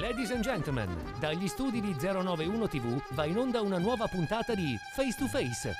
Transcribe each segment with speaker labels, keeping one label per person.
Speaker 1: Ladies and gentlemen, dagli studi di 091 TV va in onda una nuova puntata di Face to Face.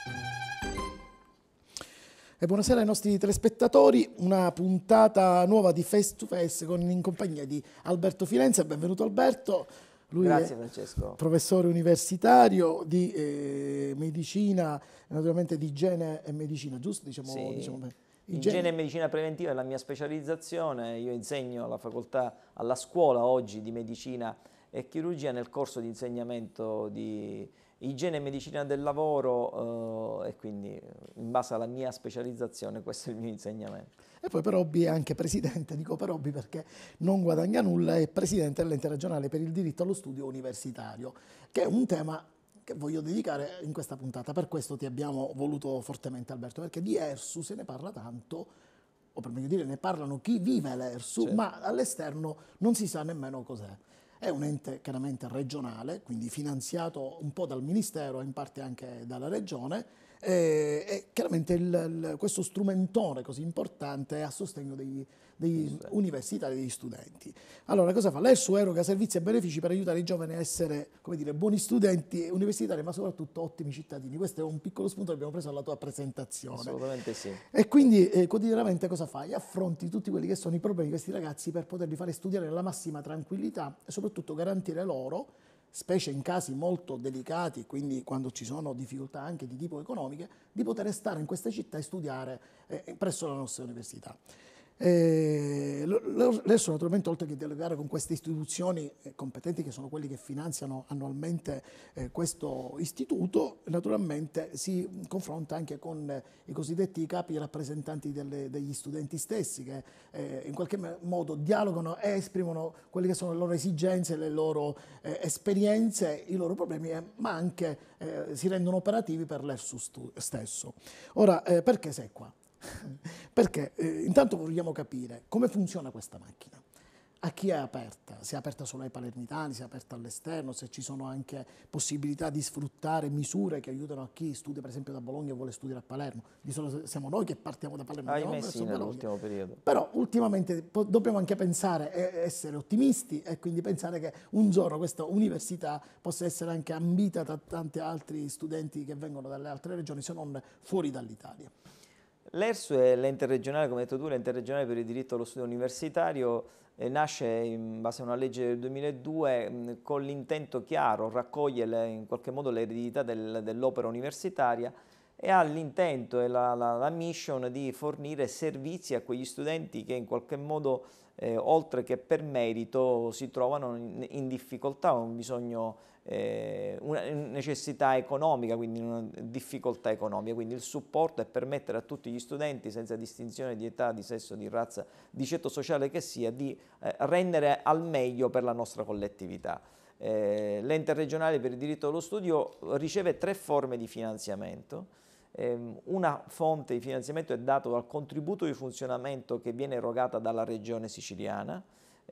Speaker 1: E buonasera ai nostri telespettatori, una puntata nuova di Face to Face con, in compagnia di Alberto Firenze. Benvenuto Alberto. Lui Grazie Francesco. professore universitario di eh, medicina, naturalmente di igiene e medicina, giusto? Diciamo, sì. diciamo bene.
Speaker 2: Igiene e medicina preventiva è la mia specializzazione, io insegno alla facoltà, alla scuola oggi di medicina e chirurgia nel corso di insegnamento di igiene e medicina del lavoro eh, e quindi eh, in base alla mia specializzazione questo è il mio insegnamento.
Speaker 1: E poi Perobbi è anche presidente, dico Perobbi perché non guadagna nulla, è presidente dell'ente regionale per il diritto allo studio universitario, che è un tema che voglio dedicare in questa puntata. Per questo ti abbiamo voluto fortemente Alberto, perché di Ersu se ne parla tanto, o per meglio dire ne parlano chi vive l'Ersu, certo. ma all'esterno non si sa nemmeno cos'è. È un ente chiaramente regionale, quindi finanziato un po' dal Ministero, e in parte anche dalla Regione, e, eh, e chiaramente il, il, questo strumentone così importante è a sostegno degli, degli universitari, degli studenti. Allora, cosa fa? L'ERSU eroga servizi e benefici per aiutare i giovani a essere, come dire, buoni studenti universitari, ma soprattutto ottimi cittadini. Questo è un piccolo spunto che abbiamo preso alla tua presentazione.
Speaker 2: Assolutamente sì.
Speaker 1: E quindi eh, quotidianamente cosa fai? Affronti tutti quelli che sono i problemi di questi ragazzi per poterli fare studiare nella massima tranquillità e soprattutto garantire loro specie in casi molto delicati, quindi quando ci sono difficoltà anche di tipo economiche, di poter stare in queste città e studiare eh, presso la nostra università. Eh, adesso naturalmente oltre che dialogare con queste istituzioni eh, competenti che sono quelli che finanziano annualmente eh, questo istituto, naturalmente si confronta anche con eh, i cosiddetti capi rappresentanti delle, degli studenti stessi che eh, in qualche modo dialogano e esprimono quelle che sono le loro esigenze, le loro eh, esperienze, i loro problemi, ma anche si rendono operativi per l'ERSU stesso. Ora, perché sei qua? Perché eh, intanto vogliamo capire come funziona questa macchina, a chi è aperta, se è aperta solo ai palermitani, se è aperta all'esterno, se ci sono anche possibilità di sfruttare misure che aiutano a chi studia per esempio da Bologna e vuole studiare a Palermo. Di solito siamo noi che partiamo da Palermo. Ahimè sì, nell'ultimo periodo. Però ultimamente dobbiamo anche pensare, essere ottimisti e quindi pensare che un giorno questa università possa essere anche ambita da tanti altri studenti che vengono dalle altre regioni se non fuori dall'Italia.
Speaker 2: L'ERSU è l'ente regionale, come hai detto tu, l'ente regionale per il diritto allo studio universitario, eh, nasce in base a una legge del 2002 mm, con l'intento chiaro, raccoglie in qualche modo l'eredità dell'opera universitaria e ha l'intento e la, la, la, mission di fornire servizi a quegli studenti che in qualche modo, eh, oltre che per merito, si trovano in, in difficoltà, hanno un bisogno eh, una necessità economica, quindi una difficoltà economica, quindi il supporto è permettere a tutti gli studenti, senza distinzione di età, di sesso, di razza, di ceto sociale che sia, di eh, rendere al meglio per la nostra collettività. Eh, L'ente regionale per il diritto allo studio riceve tre forme di finanziamento, ehm, una fonte di finanziamento è data dal contributo di funzionamento che viene erogata dalla regione siciliana,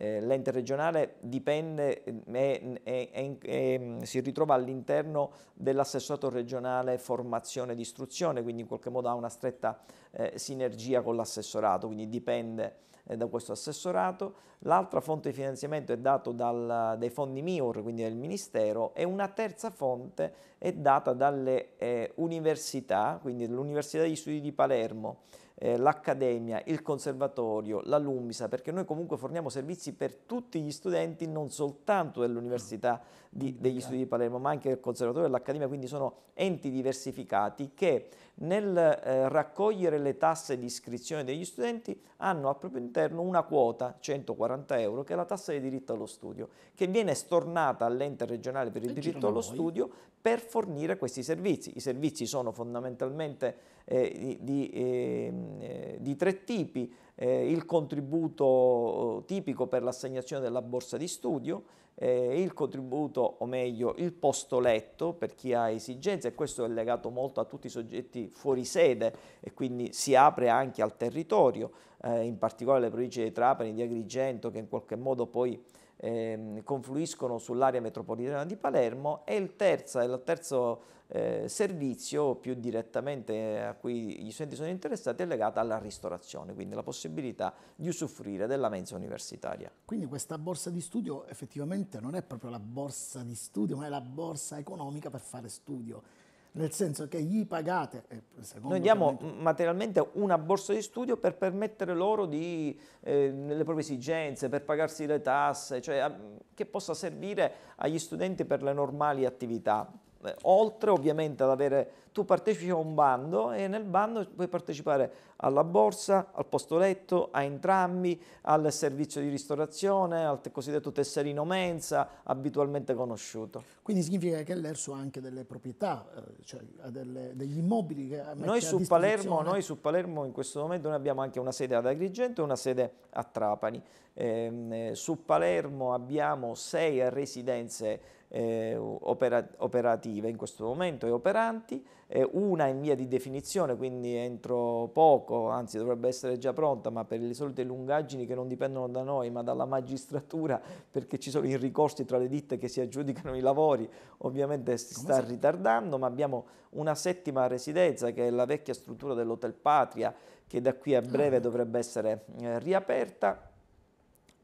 Speaker 2: eh, l'ente regionale dipende e, mm, mm, mm, si ritrova all'interno dell'assessorato regionale formazione ed istruzione, quindi in qualche modo ha una stretta eh, sinergia con l'assessorato, quindi dipende eh, da questo assessorato. L'altra fonte di finanziamento è data dai fondi MIUR, quindi del Ministero, e una terza fonte è data dalle eh, università, quindi dall'Università degli Studi di Palermo, eh, l'accademia, il conservatorio, la Lumisa, perché noi comunque forniamo servizi per tutti gli studenti, non soltanto dell'università di, degli studi di Palermo, ma anche il Conservatorio e l'Accademia, quindi sono enti diversificati che nel eh, raccogliere le tasse di iscrizione degli studenti hanno al proprio interno una quota, 140 euro, che è la tassa di diritto allo studio, che viene stornata all'ente regionale per il e diritto allo noi. studio per fornire questi servizi. I servizi sono fondamentalmente eh, di, di, ehm, eh, di tre tipi, eh, il contributo oh, tipico per l'assegnazione della borsa di studio, eh, il contributo, o meglio il posto letto per chi ha esigenze e questo è legato molto a tutti i soggetti fuori sede e quindi si apre anche al territorio, eh, in particolare le province di Trapani, di Agrigento che in qualche modo poi eh, confluiscono sull'area metropolitana di Palermo e il terzo, il terzo eh, servizio più direttamente a cui gli studenti sono interessati è legata alla ristorazione, quindi la possibilità di usufruire della mensa universitaria.
Speaker 1: Quindi questa borsa di studio effettivamente non è proprio la borsa di studio, ma è la borsa economica per fare studio. Nel senso che gli pagate. Eh, Noi diamo
Speaker 2: chiaramente... materialmente una borsa di studio per permettere loro di, eh, le proprie esigenze, per pagarsi le tasse, cioè a, che possa servire agli studenti per le normali attività eh, oltre ovviamente ad avere, tu partecipi a un bando e nel bando puoi partecipare alla borsa, al posto letto, a entrambi, al servizio di ristorazione, al cosiddetto tesserino mensa, abitualmente conosciuto.
Speaker 1: Quindi significa che l'ERSO ha anche delle proprietà, eh, cioè ha delle, degli immobili che noi su, Palermo, noi
Speaker 2: su Palermo in questo momento abbiamo anche una sede ad Agrigento e una sede a Trapani. Ehm, eh, su Palermo abbiamo sei residenze eh, operative in questo momento e operanti, eh, una in via di definizione, quindi entro poco, anzi dovrebbe essere già pronta, ma per le solite lungaggini che non dipendono da noi, ma dalla magistratura, perché ci sono i ricorsi tra le ditte che si aggiudicano i lavori, ovviamente si sta Come ritardando, ma abbiamo una settima residenza che è la vecchia struttura dell'Hotel Patria, che da qui a breve ah. dovrebbe essere eh, riaperta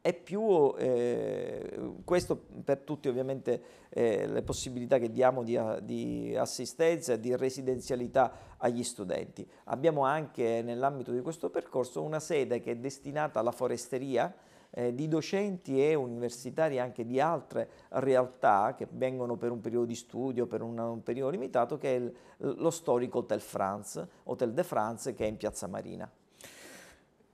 Speaker 2: è più eh, questo per tutti ovviamente eh, le possibilità che diamo di, di assistenza e di residenzialità agli studenti. Abbiamo anche nell'ambito di questo percorso una sede che è destinata alla foresteria eh, di docenti e universitari anche di altre realtà che vengono per un periodo di studio, per un, un periodo limitato, che è il, lo storico Hotel France, Hotel de France che è in Piazza Marina.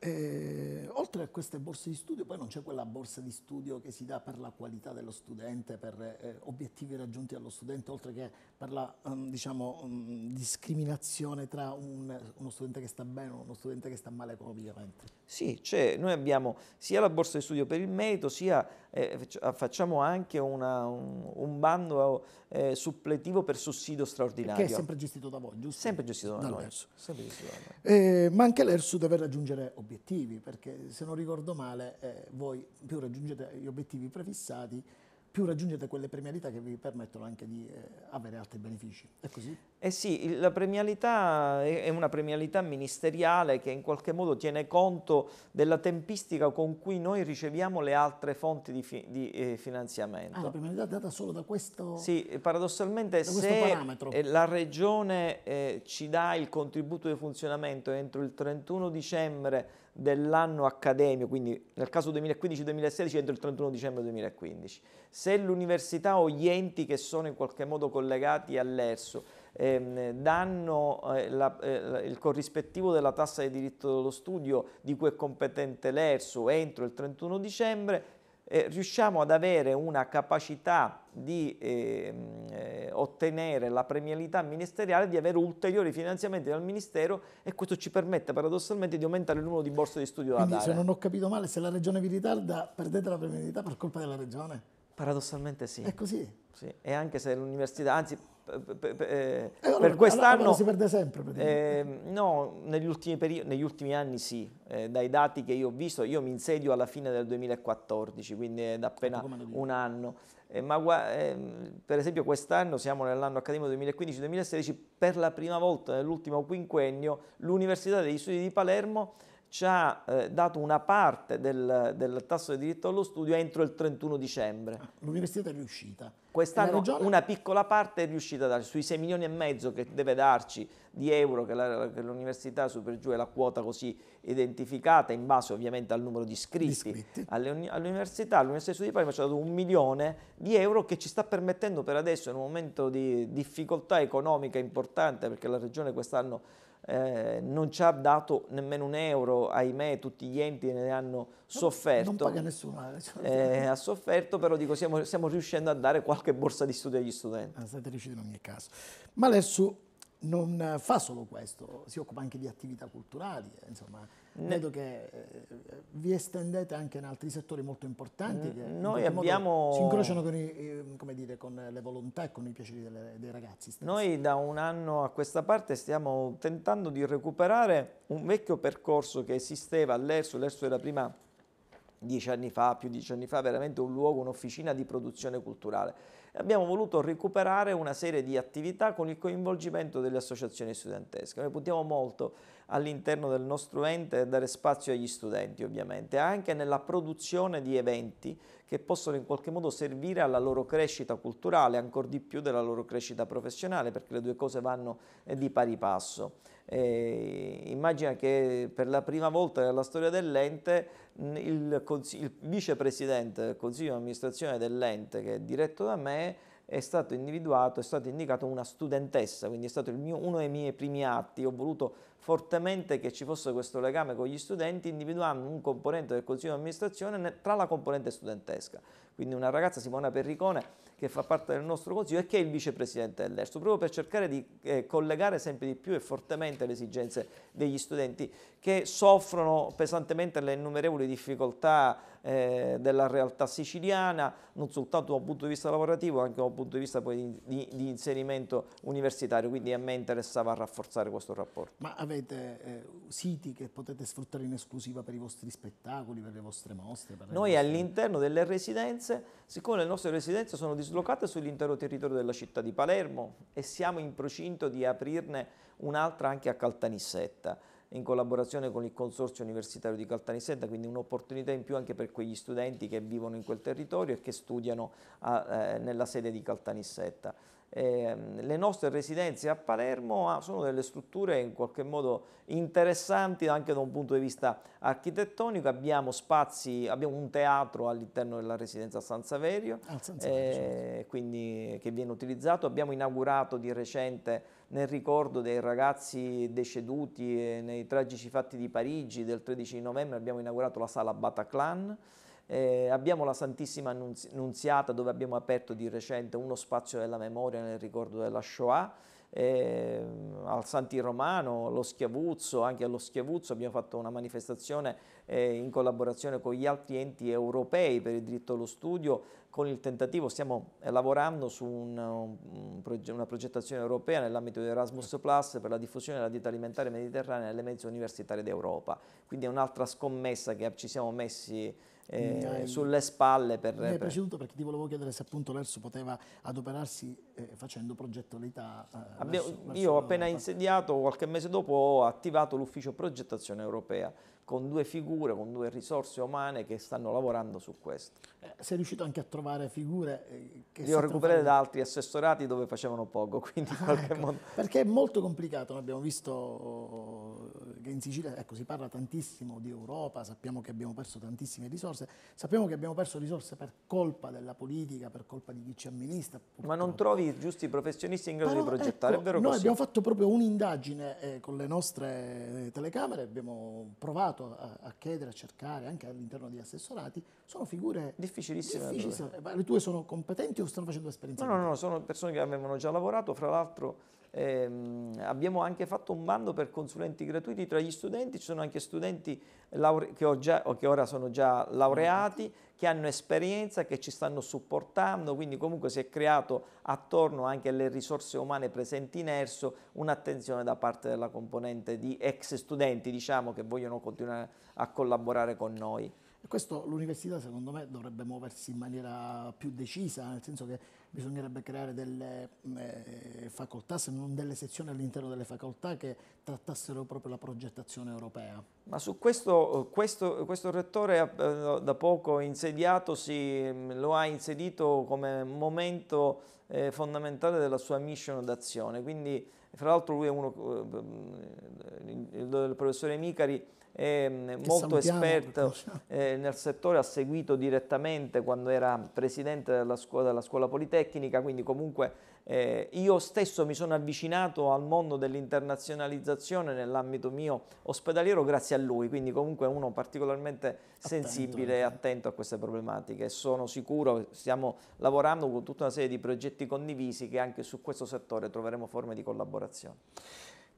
Speaker 1: E, eh, oltre a queste borse di studio, poi non c'è quella borsa di studio che si dà per la qualità dello studente, per eh, obiettivi raggiunti dallo studente, oltre che per la um, diciamo, um, discriminazione tra un, uno studente che sta bene e uno studente che sta male
Speaker 2: economicamente. Sì, cioè noi abbiamo sia la borsa di studio per il merito, sia eh, ah, facciamo anche una, un, un, bando eh, suppletivo per sussidio straordinario. Che è sempre gestito da voi, giusto? Sempre gestito da, da noi. Sempre gestito da
Speaker 1: noi. Eh, ma anche l'ERSU deve raggiungere obiettivi, perché se non ricordo male eh, voi più raggiungete gli obiettivi prefissati più raggiungete quelle premialità che vi permettono anche di eh, avere altri benefici. È
Speaker 2: così? Eh sì, la premialità è una premialità ministeriale che in qualche modo tiene conto della tempistica con cui noi riceviamo le altre fonti di, fi di eh, ah, finanziamento. Ah, la premialità è data
Speaker 1: solo da questo Sì,
Speaker 2: paradossalmente se parametro. Eh, la Regione eh, ci dà il contributo di funzionamento entro il 31 dicembre dell'anno accademico, quindi nel caso 2015-2016 entro il 31 dicembre 2015. Se l'università o gli enti che sono in qualche modo collegati all'ERSO ehm, danno eh, la, eh, il corrispettivo della tassa di diritto dello studio di cui è competente l'ERSO entro il 31 dicembre, eh, riusciamo ad avere una capacità di ehm, eh, ottenere la premialità ministeriale, di avere ulteriori finanziamenti dal Ministero e questo ci permette paradossalmente di aumentare il numero di borse di studio da Quindi, dare. se non
Speaker 1: ho capito male, se la Regione vi ritarda, perdete la premialità per colpa della Regione?
Speaker 2: Paradossalmente sì. È così. Sì. E anche se l'università, anzi eh, eh, allora, per quest'anno allora si perde sempre eh, no, negli ultimi, periodi, negli ultimi, anni sì eh, dai dati che io ho visto io mi insedio alla fine del 2014 quindi è da appena un anno eh, ma ehm, per esempio quest'anno siamo nell'anno accademico 2015-2016 per la prima volta nell'ultimo quinquennio l'università degli studi di Palermo ci ha eh, dato una parte del, del, tasso di diritto allo studio entro il 31 dicembre. Ah,
Speaker 1: l'università è riuscita.
Speaker 2: Quest'anno regione... una piccola parte è riuscita a dare, sui 6 milioni e mezzo che deve darci di euro che, l'università Super Giù è la quota così identificata in base ovviamente al numero di iscritti, all'università, l'Università di Studi Parma ci ha dato un milione di euro che ci sta permettendo per adesso in un momento di difficoltà economica importante perché la regione quest'anno eh, non ci ha dato nemmeno un euro, ahimè tutti gli enti ne hanno sofferto. Non, paga nessuno. Eh, cioè, eh, ha sofferto, però dico, stiamo, stiamo, riuscendo a dare qualche borsa di studio agli studenti. Ah, state riusciti in ogni caso. Ma
Speaker 1: adesso non fa solo questo, si occupa anche di attività culturali, eh, insomma vedo che eh, vi estendete anche in altri settori molto importanti che noi abbiamo... si incrociano con, i, dire, con, le volontà e con i piaceri delle, dei ragazzi. Stessi. Noi
Speaker 2: da un anno a questa parte stiamo tentando di recuperare un vecchio percorso che esisteva all'ERSO, l'ERSO era prima dieci anni fa, più di dieci anni fa, veramente un luogo, un'officina di produzione culturale. abbiamo voluto recuperare una serie di attività con il coinvolgimento delle associazioni studentesche. Noi puntiamo molto all'interno del nostro ente a dare spazio agli studenti, ovviamente, anche nella produzione di eventi che possono in qualche modo servire alla loro crescita culturale, ancora di più della loro crescita professionale, perché le due cose vanno di pari passo. Eh, immagina che per la prima volta nella storia dell'ente il, il vicepresidente del consiglio di amministrazione dell'ente che è diretto da me è stato individuato, è stata indicata una studentessa, quindi è stato mio, uno dei miei primi atti, ho voluto fortemente che ci fosse questo legame con gli studenti, individuando un componente del consiglio di amministrazione tra la componente studentesca. Quindi una ragazza, Simona Perricone, che fa parte del nostro consiglio e che è il vicepresidente dell'ERSO, proprio per cercare di eh, collegare sempre di più e fortemente le esigenze degli studenti che soffrono pesantemente le innumerevoli difficoltà eh, della realtà siciliana, non soltanto dal punto di vista lavorativo, ma anche dal punto di vista di, di, di, inserimento universitario. Quindi a me interessava rafforzare questo rapporto.
Speaker 1: Ma avete eh, siti che potete sfruttare in esclusiva per i vostri spettacoli, per le vostre mostre? Le Noi vostre...
Speaker 2: all'interno delle residenze, siccome le nostre residenze sono dislocate sull'intero territorio della città di Palermo e siamo in procinto di aprirne un'altra anche a Caltanissetta, in collaborazione con il Consorzio Universitario di Caltanissetta, quindi un'opportunità in più anche per quegli studenti che vivono in quel territorio e che studiano a, eh, nella sede di Caltanissetta eh, le nostre residenze a Palermo ah, sono delle strutture in qualche modo interessanti anche da un punto di vista architettonico, abbiamo spazi, abbiamo un teatro all'interno della residenza San Saverio, ah, San Saverio eh, certo. quindi, che viene utilizzato, abbiamo inaugurato di recente nel ricordo dei ragazzi deceduti eh, nei tragici fatti di Parigi del 13 novembre abbiamo inaugurato la sala Bataclan, eh, abbiamo la Santissima Annunziata dove abbiamo aperto di recente uno spazio della memoria nel ricordo della Shoah, eh, al Santi Romano, lo Schiavuzzo, anche allo Schiavuzzo abbiamo fatto una manifestazione eh, in collaborazione con gli altri enti europei per il diritto allo studio, con il tentativo, stiamo eh, lavorando su un, un una progettazione europea nell'ambito di Erasmus Plus per la diffusione della dieta alimentare mediterranea nelle mezze universitarie d'Europa, quindi è un'altra scommessa che ci siamo messi eh, sulle spalle. Per, mi è preceduto
Speaker 1: perché ti volevo chiedere se appunto l'ERSO poteva adoperarsi eh, facendo progettualità. Eh, Abbiamo, verso, verso io ho appena
Speaker 2: insediato, qualche mese dopo, ho attivato l'ufficio progettazione europea con due figure, con due risorse umane che stanno lavorando su questo.
Speaker 1: Eh, sei riuscito anche a trovare figure eh, che... Li ho recuperate da
Speaker 2: altri assessorati dove facevano poco, quindi in ah, ecco. modo...
Speaker 1: Perché è molto complicato, l'abbiamo visto perché in Sicilia ecco, si parla tantissimo di Europa, sappiamo che abbiamo perso tantissime risorse, sappiamo che abbiamo perso risorse per colpa della politica, per colpa di chi ci amministra. Purtroppo.
Speaker 2: Ma non trovi i giusti professionisti in grado Però, di progettare, ecco, è vero noi così? abbiamo fatto
Speaker 1: proprio un'indagine eh, con le nostre telecamere, abbiamo provato a, a chiedere, a cercare anche all'interno degli assessorati sono figure difficilissime. difficilissime. Le tue sono competenti o stanno facendo esperienza? No,
Speaker 2: no, no, sono persone che avevano già lavorato, fra l'altro ehm, abbiamo anche fatto un bando per consulenti gratuiti tra gli studenti, ci sono anche studenti che, già, che ora sono già laureati, che hanno esperienza, che ci stanno supportando, quindi comunque si è creato attorno anche alle risorse umane presenti in ERSO un'attenzione da parte della componente di ex studenti, diciamo, che vogliono continuare a collaborare con noi
Speaker 1: questo l'università secondo me dovrebbe muoversi in maniera più decisa, nel senso che bisognerebbe creare delle mm, eh, facoltà, se non delle sezioni all'interno delle facoltà che trattassero proprio la progettazione europea.
Speaker 2: Ma su questo, questo, questo rettore eh, da poco insediatosi mm, lo ha inserito come momento eh, fondamentale della sua mission d'azione, quindi fra l'altro lui è uno, eh, mm, il, il professore Micari, è mm, molto esperto eh, nel settore, ha seguito direttamente quando era presidente della scuola, della scuola Politecnica, quindi comunque eh, io stesso mi sono avvicinato al mondo dell'internazionalizzazione nell'ambito mio ospedaliero grazie a lui, quindi comunque uno particolarmente attento, sensibile e eh. attento a queste problematiche. Sono sicuro, stiamo lavorando con tutta una serie di progetti condivisi che anche su questo settore troveremo forme di collaborazione.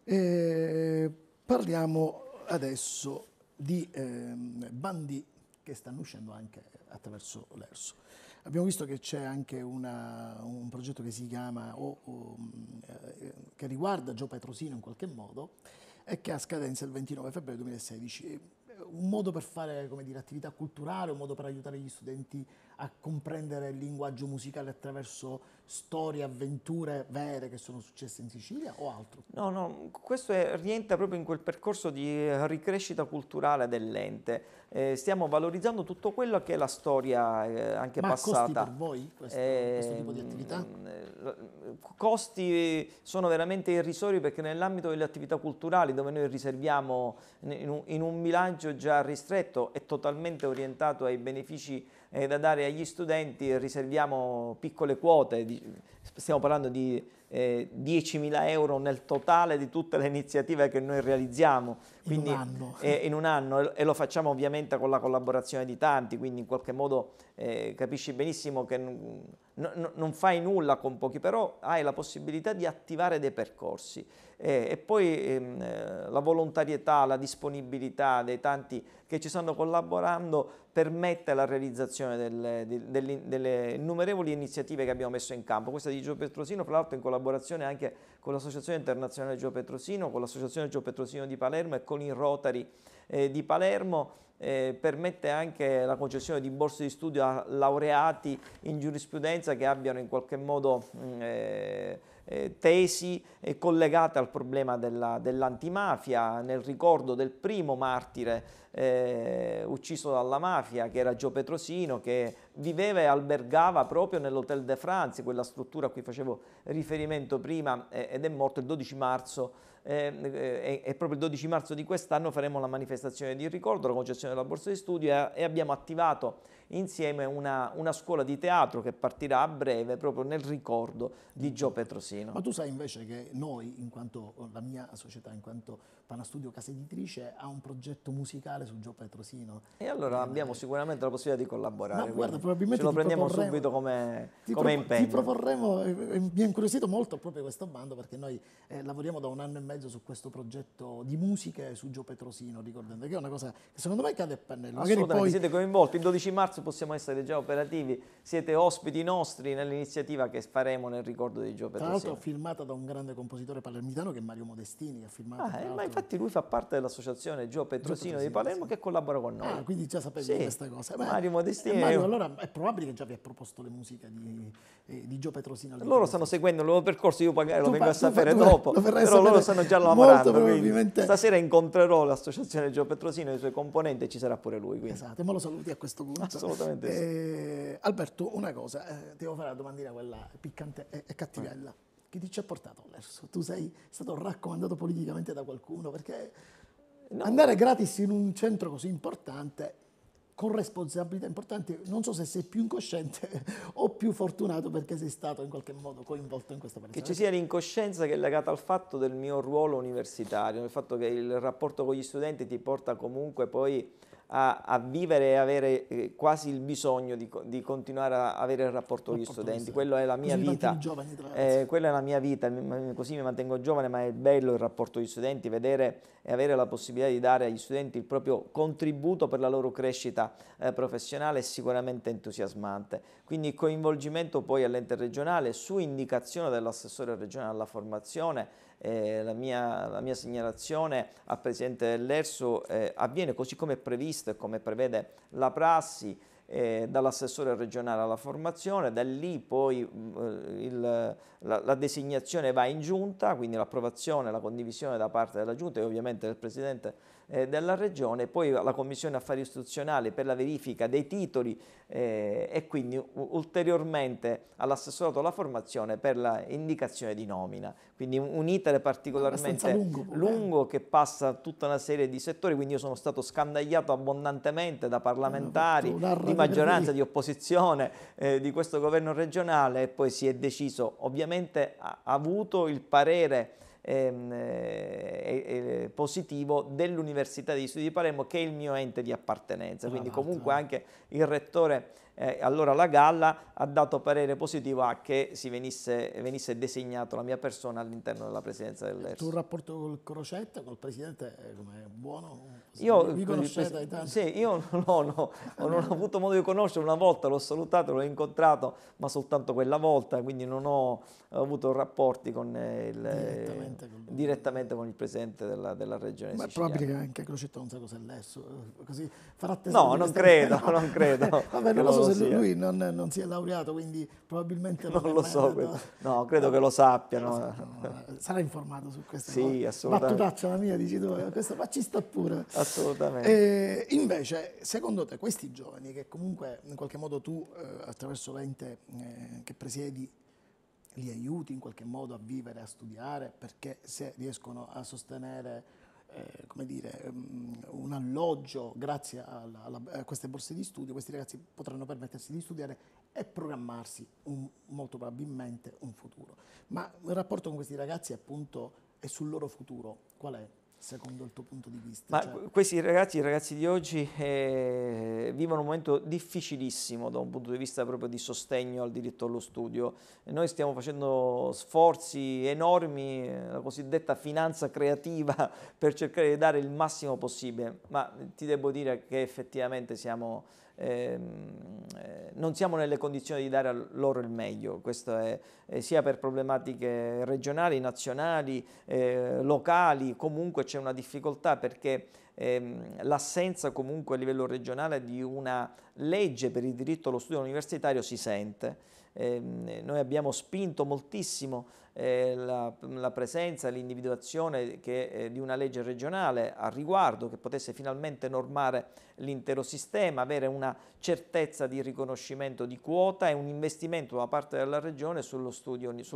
Speaker 1: Eh, parliamo adesso di eh, bandi che stanno uscendo anche attraverso l'ERSO. Abbiamo visto che c'è anche una, un progetto che si chiama, o, o, mm, eh, che riguarda Gio Petrosino in qualche modo, e che ha scadenza il 29 febbraio 2016. Eh, un modo per fare dire, attività culturale, un modo per aiutare gli studenti a comprendere il linguaggio musicale attraverso storie, avventure vere che sono successe in Sicilia o altro?
Speaker 2: No, no, questo è, rientra proprio in quel percorso di eh, ricrescita culturale dell'ente. Eh, stiamo valorizzando tutto quello che è la storia eh, anche Ma passata. Ma costi per voi questo, eh, questo tipo di ehm, attività? Eh, costi sono veramente irrisori perché nell'ambito delle attività culturali dove noi riserviamo in un, in un bilancio già ristretto e totalmente orientato ai benefici eh, da dare agli studenti riserviamo piccole quote di stiamo parlando di eh, 10.000 euro nel totale di tutte le iniziative che noi realizziamo quindi, in, un eh, in, un anno e lo facciamo ovviamente con la collaborazione di tanti, quindi in qualche modo eh, capisci benissimo che non fai nulla con pochi, però hai la possibilità di attivare dei percorsi eh, e poi ehm, eh, la volontarietà, la disponibilità dei tanti che ci stanno collaborando permette la realizzazione delle, delle, delle innumerevoli iniziative che abbiamo messo in campo. Questa di Gio Petrosino, fra l'altro in collaborazione collaborazione anche con l'Associazione Internazionale Gio Petrosino, con l'Associazione Gio Petrosino di Palermo e con il Rotary eh, di Palermo, eh, permette anche la concessione di borse di studio a laureati in giurisprudenza che abbiano in qualche modo... Mh, mm, eh, eh, tesi eh, collegate al problema dell'antimafia, nel ricordo del primo martire eh, ucciso dalla mafia, che era Gio Petrosino, che viveva e albergava proprio nell'Hotel de France, quella struttura a cui facevo riferimento prima, eh, ed è morto il 12 marzo eh, eh, e, e proprio il 12 marzo di quest'anno faremo la manifestazione di ricordo, la concessione della borsa di studio e abbiamo attivato insieme una, una, scuola di teatro che partirà a breve proprio nel ricordo di Gio Petrosino. Ma tu sai
Speaker 1: invece che noi, in quanto la mia società, in quanto Panastudio Casa Editrice, ha un progetto musicale
Speaker 2: su Gio Petrosino. E allora eh, abbiamo sicuramente la possibilità di collaborare. No, guarda, probabilmente ce lo prendiamo subito come, ti come impegno. Ti proporremo, eh,
Speaker 1: eh, mi ha incuriosito molto proprio questo bando perché noi eh, lavoriamo da un anno e mezzo su questo progetto di musiche su Gio Petrosino, ricordando che è una cosa che secondo me cade a pennello. Magari poi... siete
Speaker 2: coinvolti il 12 marzo possiamo essere già operativi, siete ospiti nostri nell'iniziativa che faremo nel ricordo dei Giove. Tra l'altro
Speaker 1: firmata da un grande compositore palermitano che è Mario Modestini, che ha firmato. Ah, eh, ma
Speaker 2: infatti lui fa parte dell'associazione Gio Petrosino di Palermo sì. che collabora con noi. Ah, quindi già sapete sì. questa cosa. Beh, Mario eh, Modestini. Eh, Mario,
Speaker 1: allora è probabile che già vi ha proposto le musiche di, eh, di Gio Petrosino. Loro Petrosino.
Speaker 2: stanno seguendo il loro percorso, io magari lo vengo a sapere fa, dopo, però sapere loro stanno già lavorando. Stasera incontrerò l'associazione Gio Petrosino e i suoi componenti e ci sarà pure lui. Quindi. Esatto, ma lo saluti a questo punto. Ah, Assolutamente sì.
Speaker 1: Eh, Alberto, una cosa, eh, devo fare la domandina quella piccante e, e cattivella. Eh. Che ti ci ha portato verso? Tu sei stato raccomandato politicamente da qualcuno? Perché no. andare gratis in un centro così importante con responsabilità importanti, non so se sei più incosciente o più fortunato perché sei stato in qualche modo coinvolto in questa operazione. Che ci
Speaker 2: sia l'incoscienza che è legata al fatto del mio ruolo universitario, il fatto che il rapporto con gli studenti ti porta comunque poi a, a vivere e avere eh, quasi il bisogno di, di, continuare a avere il rapporto con gli studenti. Quella è la mia così vita. Giovane, eh, quella è la mia vita, così mi mantengo giovane, ma è bello il rapporto con gli studenti, vedere e avere la possibilità di dare agli studenti il proprio contributo per la loro crescita eh, professionale è sicuramente entusiasmante. Quindi coinvolgimento poi all'ente regionale su indicazione dell'assessore regionale alla formazione eh, la, mia, la, mia, segnalazione al Presidente dell'ERSO eh, avviene così come è previsto e come prevede la prassi, eh, dall'assessore regionale alla formazione, da lì poi mm, eh, il, la, la, designazione va in giunta, quindi l'approvazione, la condivisione da parte della giunta e ovviamente del Presidente eh, della Regione, poi alla Commissione Affari Istituzionali per la verifica dei titoli eh, e quindi ulteriormente all'assessorato alla formazione per l'indicazione di nomina. Quindi un iter particolarmente lungo, lungo che passa tutta una serie di settori, quindi io sono stato scandagliato abbondantemente da parlamentari di maggioranza, di opposizione eh, di questo governo regionale e poi si è deciso, ovviamente ha avuto il parere Ehm, eh, positivo dell'Università degli Studi di Palermo che è il mio ente di appartenenza, quindi comunque anche il rettore eh, allora la Galla ha dato parere positivo a che si venisse, venisse designato la mia persona all'interno della presidenza dell'ERS. Tu
Speaker 1: un rapporto con Crocetta, col presidente, come buono? Io, vi conoscete tanto? Sì,
Speaker 2: io no, no, non ho avuto modo di conoscere una volta, l'ho salutato, l'ho incontrato, ma soltanto quella volta, quindi non ho, ho avuto rapporti con il direttamente con Direttamente con il presidente della, della regione Ma siciliana. è probabile che anche
Speaker 1: Crocetonza cos'è l'ESSO, eh, così farà tesoro. No, non credo, no. non credo, Vabbè, non lo so se sia. lui non, non, si è laureato, quindi probabilmente... Non, non lo so, credo. no, credo che lo
Speaker 2: sappiano.
Speaker 1: Sarà informato su
Speaker 2: questo. sì, cose. assolutamente. Battutaccia
Speaker 1: la mia, dici tu, eh, questo, ma ci sta pure. Assolutamente. E eh, invece, secondo te, questi giovani che comunque in qualche modo tu, eh, attraverso l'ente eh, che presiedi, li aiuti in qualche modo a vivere, a studiare, perché se riescono a sostenere eh, come dire, mm, un alloggio grazie alla, alla, a queste borse di studio, questi ragazzi potranno permettersi di studiare e programmarsi un, molto probabilmente un futuro. Ma il rapporto con questi ragazzi appunto è sul loro futuro, qual è? secondo il tuo punto di vista? Cioè...
Speaker 2: Questi ragazzi, i ragazzi di oggi eh, vivono un momento difficilissimo da un punto di vista proprio di sostegno al diritto allo studio. E noi stiamo facendo sforzi enormi, eh, la cosiddetta finanza creativa, per cercare di dare il massimo possibile, ma ti devo dire che effettivamente siamo ehm, eh, non siamo nelle condizioni di dare loro il meglio, questo è eh, sia per problematiche regionali, nazionali, eh, locali, comunque c'è una difficoltà perché ehm, l'assenza comunque a livello regionale di una legge per il diritto allo studio universitario si sente. Eh, noi abbiamo spinto moltissimo eh, la, la, presenza, l'individuazione eh, di una legge regionale a riguardo che potesse finalmente normare l'intero sistema, avere una certezza di riconoscimento di quota e un investimento da parte della regione sul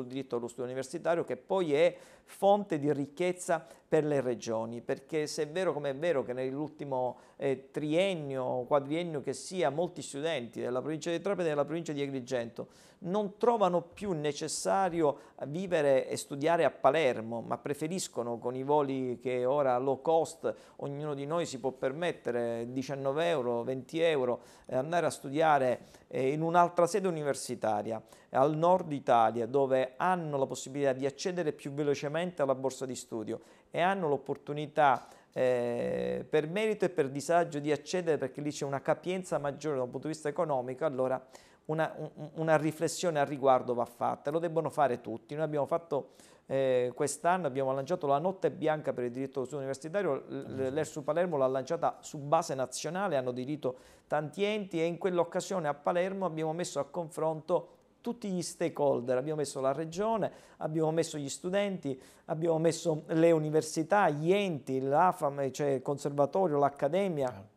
Speaker 2: diritto allo studio universitario che poi è fonte di ricchezza per le regioni, perché se è vero come è vero che nell'ultimo eh, triennio o quadriennio che sia, molti studenti della provincia di Trapani e della provincia di Agrigento non trovano più necessario vivere e studiare a Palermo, ma preferiscono con i voli che ora low cost ognuno di noi si può permettere 19 euro, 20 euro, eh, andare a studiare eh, in un'altra sede universitaria al nord Italia dove hanno la possibilità di accedere più velocemente alla borsa di studio e hanno l'opportunità eh, per merito e per disagio di accedere perché lì c'è una capienza maggiore da un punto di vista economico, allora una, una, riflessione al riguardo va fatta, lo debbono fare tutti. Noi abbiamo fatto eh, quest'anno, abbiamo lanciato la notte bianca per il diritto all'uso universitario, l'ERSU mm-hmm. Palermo l'ha lanciata su base nazionale, hanno diritto tanti enti e in quell'occasione a Palermo abbiamo messo a confronto tutti gli stakeholder, abbiamo messo la regione, abbiamo messo gli studenti, abbiamo messo le università, gli enti, l'AFAM, cioè il conservatorio, l'accademia, certo.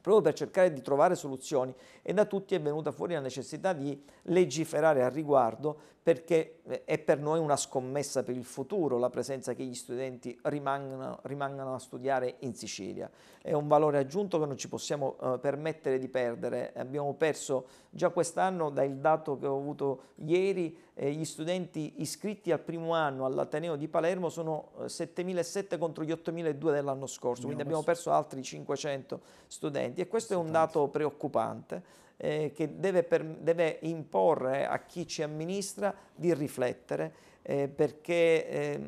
Speaker 2: proprio per cercare di trovare soluzioni e da tutti è venuta fuori la necessità di legiferare al riguardo perché eh, è per noi una scommessa per il futuro la presenza che gli studenti rimangano, rimangano a studiare in Sicilia. È un valore aggiunto che non ci possiamo eh, permettere di perdere. Abbiamo perso già quest'anno, dal dato che ho avuto ieri, eh, gli studenti iscritti al primo anno all'Ateneo di Palermo sono 7.700 eh, contro gli 8.200 dell'anno scorso, quindi abbiamo perso altri 500 studenti e questo è un dato preoccupante eh, che deve, per, deve, imporre a chi ci amministra di riflettere eh, perché eh,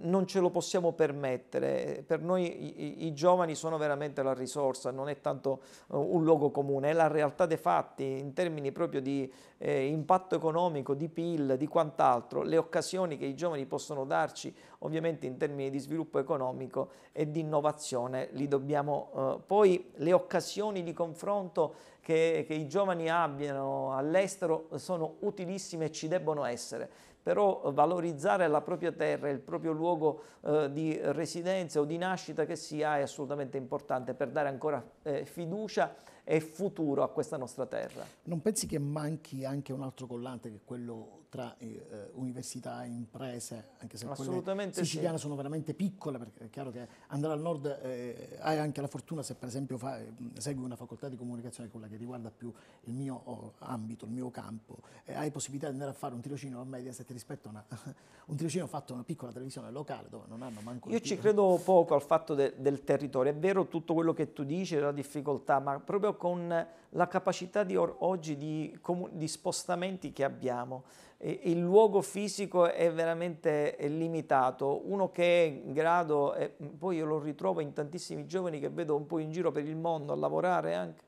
Speaker 2: non ce lo possiamo permettere. Per noi i, i, giovani sono veramente la risorsa, non è tanto uh, un luogo comune, è la realtà dei fatti in termini proprio di eh, impatto economico, di PIL, di quant'altro, le occasioni che i giovani possono darci ovviamente in termini di sviluppo economico e di innovazione, li dobbiamo eh, poi le occasioni di confronto che, che i giovani abbiano all'estero sono utilissime e ci debbono essere però valorizzare la propria terra, il proprio luogo eh, di residenza o di nascita che sia è assolutamente importante per dare ancora eh, fiducia e futuro a questa nostra terra.
Speaker 1: Non pensi che manchi anche un altro collante che è quello tra eh, eh università e imprese, anche se quelle siciliane sì. sono veramente piccole, perché è chiaro che andare al nord eh, hai anche la fortuna se per esempio fa, eh, segui una facoltà di comunicazione, quella che riguarda più il mio oh, ambito, il mio campo, eh, hai possibilità di andare a fare un tirocino a Mediaset rispetto a una, un tirocino fatto a una piccola televisione locale dove non hanno manco... Io ci
Speaker 2: credo poco al fatto de, del territorio, è vero tutto quello che tu dici, la difficoltà, ma proprio con la capacità di oggi di, di spostamenti che abbiamo. E, il luogo fisico è veramente limitato. Uno che è in grado, e poi io lo ritrovo in tantissimi giovani che vedo un po' in giro per il mondo a lavorare anche,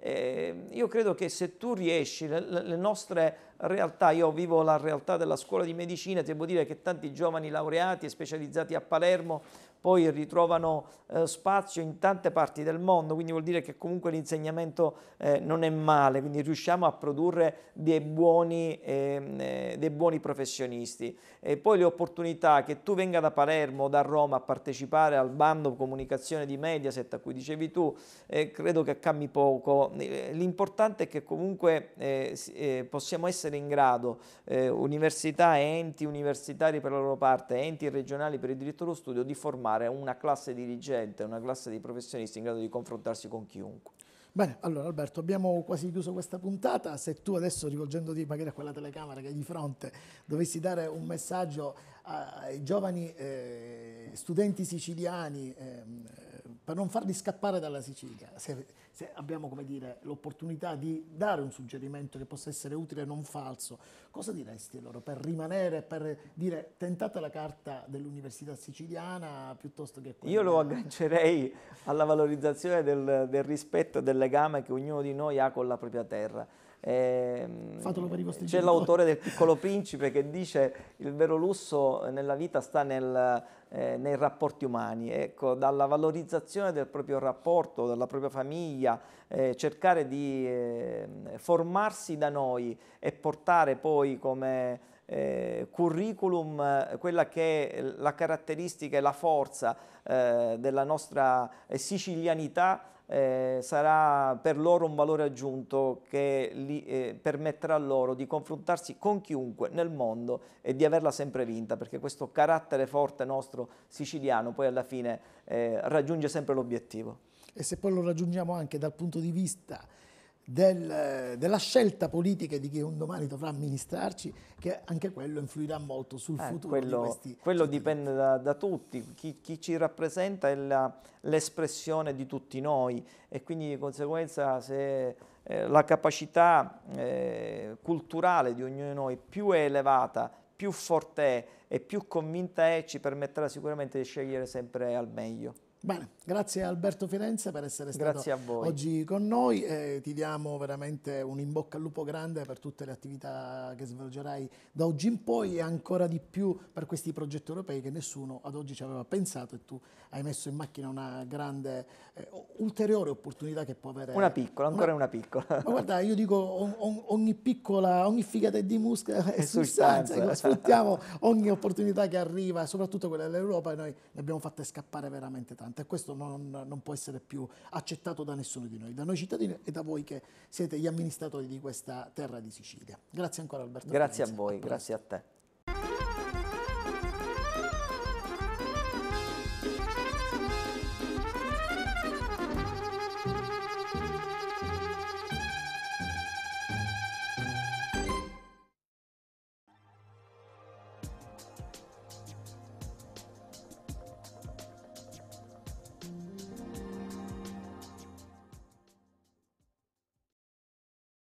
Speaker 2: eh, io credo che se tu riesci, le, le nostre realtà, io vivo la realtà della scuola di medicina, devo dire che tanti giovani laureati e specializzati a Palermo poi ritrovano eh, spazio in tante parti del mondo, quindi vuol dire che comunque l'insegnamento eh, non è male, quindi riusciamo a produrre dei buoni, ehm, eh, dei buoni professionisti. E poi le opportunità che tu venga da Palermo o da Roma a partecipare al bando comunicazione di Mediaset a cui dicevi tu, eh, credo che cambi poco. Eh, l'importante è che comunque eh, possiamo essere essere in grado eh, università e enti universitari per la loro parte, enti regionali per il diritto allo studio, di formare una classe dirigente, una classe di professionisti in grado di confrontarsi con chiunque.
Speaker 1: Bene, allora Alberto, abbiamo quasi chiuso questa puntata. Se tu adesso, rivolgendoti magari a quella telecamera che hai di fronte, dovessi dare un messaggio ai giovani eh, studenti siciliani, eh, per non farli scappare dalla Sicilia, se, se abbiamo l'opportunità di dare un suggerimento che possa essere utile e non falso, cosa diresti loro per rimanere, per dire tentate la carta dell'Università siciliana piuttosto che quella? Io lo
Speaker 2: aggancerei alla valorizzazione del, del rispetto e del legame che ognuno di noi ha con la propria terra Ehm, c'è l'autore del Piccolo Principe che dice il vero lusso nella vita sta nel, eh, nei rapporti umani, ecco, dalla valorizzazione del proprio rapporto, della propria famiglia, eh, cercare di eh, formarsi da noi e portare poi come eh, curriculum eh, quella che è la caratteristica e la forza eh, della nostra sicilianità eh, sarà per loro un valore aggiunto che li, eh, permetterà loro di confrontarsi con chiunque nel mondo e di averla sempre vinta, perché questo carattere forte nostro siciliano poi alla fine eh, raggiunge sempre l'obiettivo.
Speaker 1: E se poi lo raggiungiamo anche dal punto di vista del, della scelta politica di chi un domani dovrà amministrarci, che anche quello influirà molto sul eh, futuro quello, di questi.
Speaker 2: Quello cittadini. dipende da, da tutti, chi, chi, ci rappresenta è l'espressione di tutti noi e quindi di conseguenza se eh, la capacità eh, culturale di ognuno di noi più è elevata, più forte è e più convinta è, ci permetterà sicuramente di scegliere sempre al meglio.
Speaker 1: Bene, grazie Alberto Firenze per essere stato oggi con noi e ti diamo veramente un in bocca al lupo grande per tutte le attività che svolgerai da oggi in poi e ancora di più per questi progetti europei che nessuno ad oggi ci aveva pensato e tu hai messo in macchina una grande, eh, ulteriore opportunità che può avere... Una piccola, ancora una,
Speaker 2: una piccola. Ma guarda, io
Speaker 1: dico on, on, ogni piccola, ogni figata di musca è, sostanza, ecco, sfruttiamo ogni opportunità che arriva, soprattutto quella dell'Europa e noi ne abbiamo fatte scappare veramente tante importante e questo non, non, può essere più accettato da nessuno di noi, da noi cittadini e da voi che siete gli amministratori di questa terra di Sicilia. Grazie ancora Alberto. Grazie Penza. a voi, a grazie
Speaker 2: a te.